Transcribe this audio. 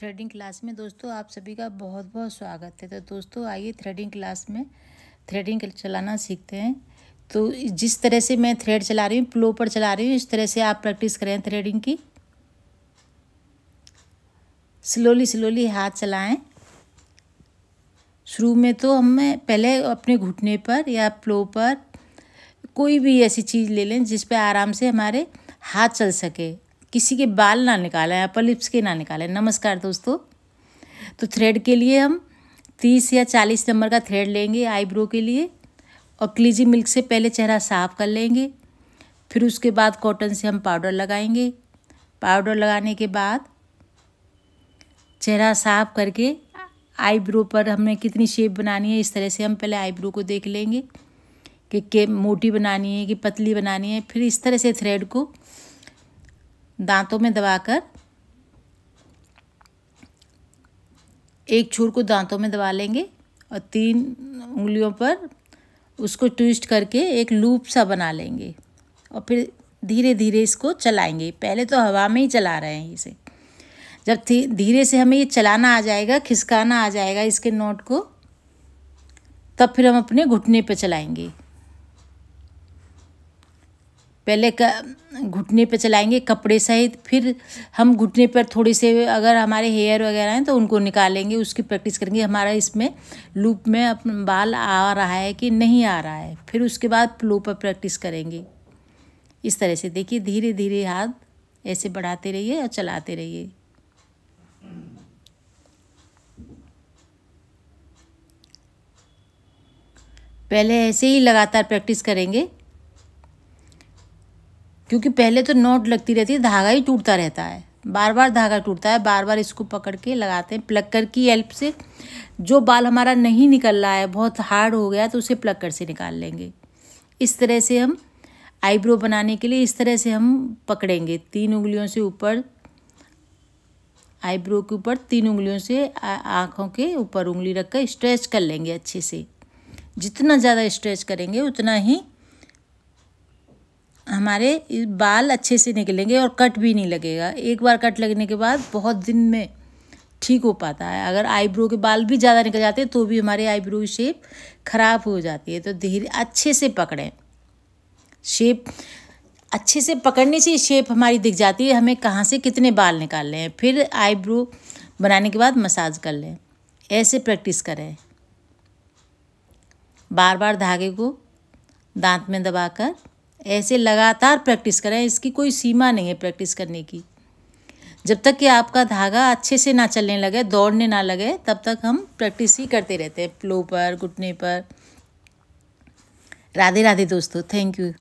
threading class में दोस्तों आप सभी का बहुत बहुत स्वागत है तो दोस्तों आइए थ्रेडिंग क्लास में थ्रेडिंग चलाना सीखते हैं तो जिस तरह से मैं थ्रेड चला रही हूँ प्लो पर चला रही हूँ इस तरह से आप प्रैक्टिस करें थ्रेडिंग की स्लोली स्लोली हाथ चलाएं शुरू में तो हमें पहले अपने घुटने पर या प्लो पर कोई भी ऐसी चीज़ ले लें जिस पर आराम से हमारे हाथ चल सके किसी के बाल ना निकालें अपर लिप्स के ना निकालें नमस्कार दोस्तों तो थ्रेड के लिए हम तीस या चालीस नंबर का थ्रेड लेंगे आईब्रो के लिए और क्लीजी मिल्क से पहले चेहरा साफ कर लेंगे फिर उसके बाद कॉटन से हम पाउडर लगाएंगे पाउडर लगाने के बाद चेहरा साफ करके आईब्रो पर हमने कितनी शेप बनानी है इस तरह से हम पहले आईब्रो को देख लेंगे कि के मोटी बनानी है कि पतली बनानी है फिर इस तरह से थ्रेड को दांतों में दबाकर एक छुर को दांतों में दबा लेंगे और तीन उंगलियों पर उसको ट्विस्ट करके एक लूप सा बना लेंगे और फिर धीरे धीरे इसको चलाएंगे पहले तो हवा में ही चला रहे हैं इसे जब धीरे से हमें ये चलाना आ जाएगा खिसकाना आ जाएगा इसके नोट को तब फिर हम अपने घुटने पर चलाएंगे पहले घुटने पर चलाएंगे कपड़े सहित फिर हम घुटने पर थोड़े से अगर हमारे हेयर वगैरह हैं तो उनको निकालेंगे उसकी प्रैक्टिस करेंगे हमारा इसमें लूप में अपना बाल आ रहा है कि नहीं आ रहा है फिर उसके बाद फ्लो पर प्रैक्टिस करेंगे इस तरह से देखिए धीरे धीरे हाथ ऐसे बढ़ाते रहिए और चलाते रहिए पहले ऐसे ही लगातार प्रैक्टिस करेंगे क्योंकि पहले तो नोट लगती रहती है धागा ही टूटता रहता है बार बार धागा टूटता है बार बार इसको पकड़ के लगाते हैं प्लक्कर की हेल्प से जो बाल हमारा नहीं निकल रहा है बहुत हार्ड हो गया तो उसे प्लक्कर से निकाल लेंगे इस तरह से हम आईब्रो बनाने के लिए इस तरह से हम पकड़ेंगे तीन उंगलियों से ऊपर आईब्रो के ऊपर तीन उंगलियों से आँखों के ऊपर उंगली रख कर स्ट्रेच कर लेंगे अच्छे से जितना ज़्यादा स्ट्रेच करेंगे उतना ही हमारे बाल अच्छे से निकलेंगे और कट भी नहीं लगेगा एक बार कट लगने के बाद बहुत दिन में ठीक हो पाता है अगर आईब्रो के बाल भी ज़्यादा निकल जाते हैं तो भी हमारे आईब्रो की शेप खराब हो जाती है तो धीरे अच्छे से पकड़ें शेप अच्छे से पकड़ने से शेप हमारी दिख जाती है हमें कहाँ से कितने बाल निकालने हैं फिर आईब्रो बनाने के बाद मसाज कर लें ऐसे प्रैक्टिस करें बार बार धागे को दांत में दबाकर ऐसे लगातार प्रैक्टिस करें इसकी कोई सीमा नहीं है प्रैक्टिस करने की जब तक कि आपका धागा अच्छे से ना चलने लगे दौड़ने ना लगे तब तक हम प्रैक्टिस ही करते रहते हैं प्लो पर घुटने पर राधे राधे दोस्तों थैंक यू